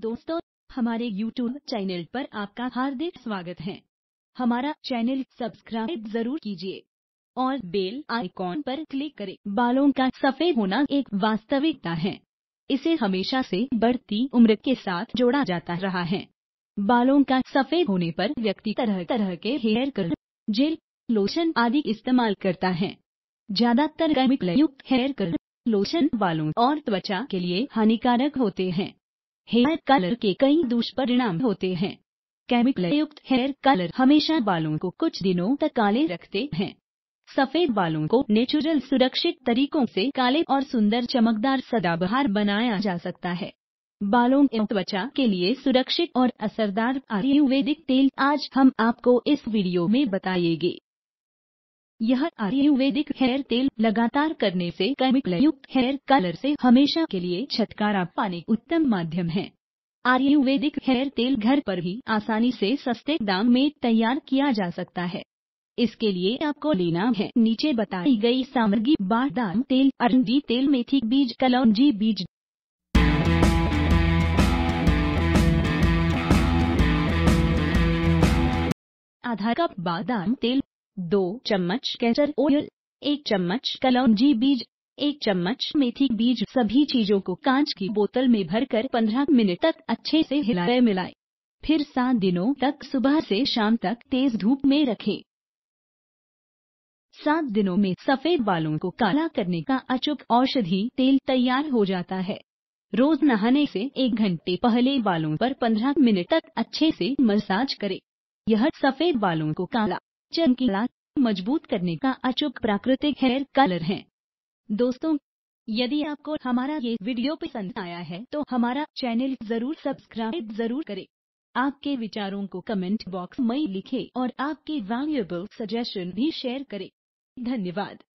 दोस्तों हमारे YouTube channel पर आपका हार्दिक स्वागत है हमारा चैनल सब्सक्राइब जरूर कीजिए और बेल आइकॉन पर क्लिक करें बालों का सफेद होना एक वास्तविकता है इसे हमेशा से बढ़ती उम्र के साथ जोड़ा जाता रहा है बालों का सफेद होने पर व्यक्ति तरह तरह के हेयर कलर जेल लोशन आदि इस्तेमाल करता है ज्यादातर केमिकल युक्त हेयर कलर लोशन बालों और त्वचा के लिए हानिकारक होते हैं हेयर कलर के कई दुष्परिणाम होते हैं केमिकल युक्त हेयर कलर हमेशा बालों को कुछ दिनों तक काले रखते हैं सफेद बालों को नेचुरल सुरक्षित तरीकों से काले और सुंदर चमकदार सदाबहार बनाया जा सकता है बालों एवं त्वचा के लिए सुरक्षित और असरदार आयुर्वेदिक तेल आज हम आपको इस वीडियो में बताएंगे यह आयुर्वेदिक हेयर तेल लगातार करने से कैमिकल युक्त हेयर कलर से हमेशा के लिए छटकारा पाने उत्तम माध्यम है आयुर्वेदिक हेयर तेल घर पर भी आसानी से सस्ते दाम में तैयार किया जा सकता है इसके लिए आपको लेना है नीचे बताई गई सामग्री बादाम तेल अरंडी तेल मेथी बीज कलौजी बीज आधा कप बादाम तेल दो चम्मच कैटर ऑयल एक चम्मच कलौजी बीज एक चम्मच मेथी बीज सभी चीजों को कांच की बोतल में भरकर 15 मिनट तक अच्छे से हिलाए मिलाए फिर सात दिनों तक सुबह से शाम तक तेज धूप में रखें। सात दिनों में सफेद बालों को काला करने का अचूक औषधि तेल तैयार हो जाता है रोज नहाने से एक घंटे पहले बालों पर 15 मिनट तक अच्छे से मसाज करें। यह सफेद बालों को काला चमकीला मजबूत करने का अचूक प्राकृतिक हेयर कलर है दोस्तों यदि आपको हमारा ये वीडियो पसंद आया है तो हमारा चैनल जरूर सब्सक्राइब जरूर करें आपके विचारों को कमेंट बॉक्स में लिखें और आपके वैल्यूएबल सजेशन भी शेयर करें धन्यवाद